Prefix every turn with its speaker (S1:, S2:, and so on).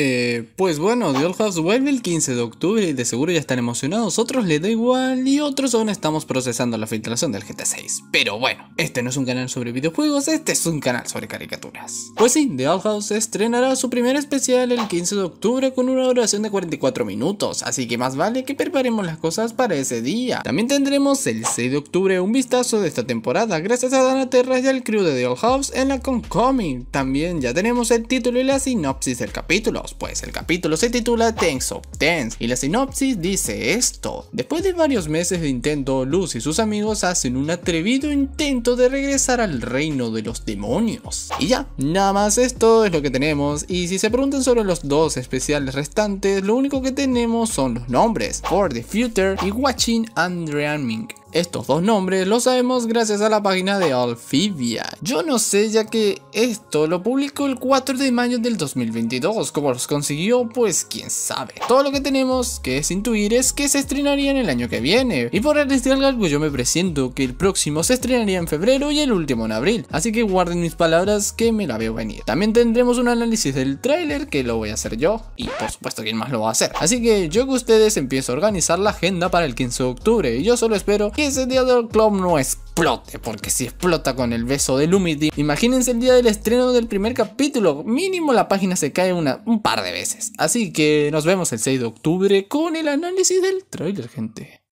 S1: Eh, pues bueno, The Old House vuelve el 15 de octubre y de seguro ya están emocionados, otros le da igual y otros aún estamos procesando la filtración del gt 6. Pero bueno, este no es un canal sobre videojuegos, este es un canal sobre caricaturas. Pues sí, The Old House estrenará su primer especial el 15 de octubre con una duración de 44 minutos, así que más vale que preparemos las cosas para ese día. También tendremos el 6 de octubre un vistazo de esta temporada gracias a Dana Terra y al crew de The Old House en la Concoming. También ya tenemos el título y la sinopsis del capítulo pues el capítulo se titula Tense of Tense y la sinopsis dice esto. Después de varios meses de intento, Luz y sus amigos hacen un atrevido intento de regresar al reino de los demonios. Y ya, nada más esto es lo que tenemos y si se preguntan sobre los dos especiales restantes, lo único que tenemos son los nombres, For the Future y Watching Andreaming. Estos dos nombres lo sabemos gracias a la página de Alphibia Yo no sé ya que esto lo publicó el 4 de mayo del 2022, ¿Cómo los consiguió pues quién sabe. Todo lo que tenemos que es intuir es que se en el año que viene. Y por el algo yo me presiento que el próximo se estrenaría en febrero y el último en abril, así que guarden mis palabras que me la veo venir. También tendremos un análisis del tráiler que lo voy a hacer yo y por supuesto quién más lo va a hacer. Así que yo que ustedes empiezo a organizar la agenda para el 15 de octubre y yo solo espero que ese día del club no explote, porque si explota con el beso de Lumity, imagínense el día del estreno del primer capítulo, mínimo la página se cae una, un par de veces. Así que nos vemos el 6 de octubre con el análisis del trailer, gente.